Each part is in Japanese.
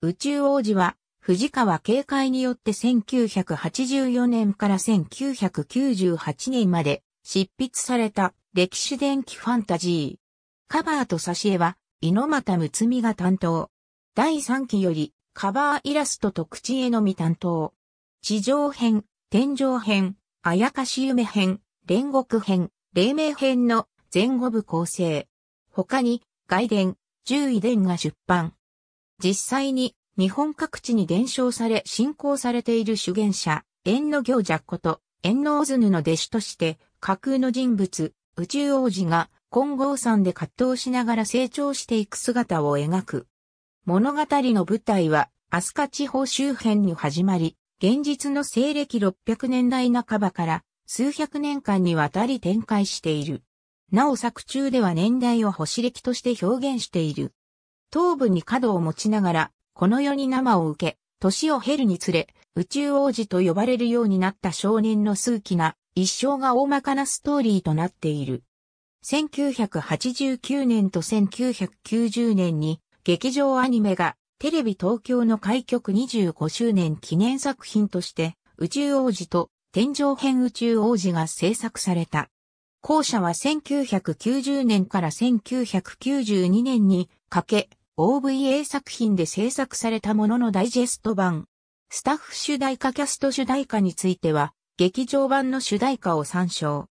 宇宙王子は、藤川警戒によって1984年から1998年まで執筆された歴史電気ファンタジー。カバーと挿絵は、の又睦美が担当。第3期より、カバーイラストと口絵のみ担当。地上編、天上編、あやかし夢編、煉獄編、黎明編の前後部構成。他に、外伝、獣医伝が出版。実際に日本各地に伝承され信仰されている主言者、縁の行者こと、縁のオズヌの弟子として、架空の人物、宇宙王子が金剛山で葛藤しながら成長していく姿を描く。物語の舞台は、飛鳥地方周辺に始まり、現実の西暦600年代半ばから数百年間にわたり展開している。なお作中では年代を星暦として表現している。頭部に角を持ちながら、この世に生を受け、年を経るにつれ、宇宙王子と呼ばれるようになった少年の数奇な一生が大まかなストーリーとなっている。1989年と1990年に劇場アニメがテレビ東京の開局25周年記念作品として宇宙王子と天井編宇宙王子が制作された。後者は1990年から1992年にかけ OVA 作品で制作されたもののダイジェスト版。スタッフ主題歌キャスト主題歌については、劇場版の主題歌を参照。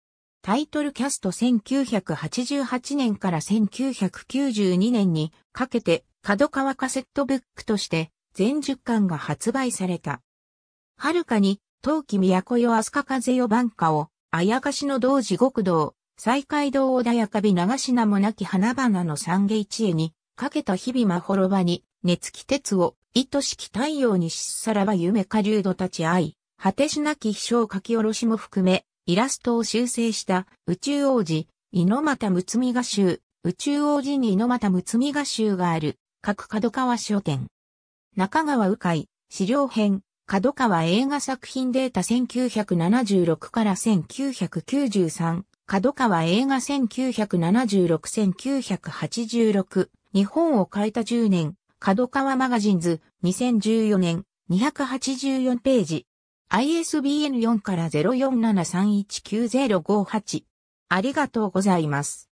タイトルキャスト1988年から1992年にかけて角川カセットブックとして全10巻が発売された。はるかに、陶器都よ飛鳥風よ晩歌を、あやかしの道時極道、西海道穏やかび流しなもなき花々の三下一へにかけた日々まほろばに、熱気鉄を、愛しき太陽にしっさらば夢か流度たち合い、果てしなき書を書き下ろしも含め、イラストを修正した宇宙王子、猪俣睦美画集、宇宙王子に猪俣睦美画集がある、各角川書店。中川鵜飼、資料編、角川映画作品データ1976から1993、角川映画1976-1986、日本を変えた10年、角川マガジンズ、2014年、284ページ。ISBN4 から0 4 7 3 1 9 0 5 8ありがとうございます。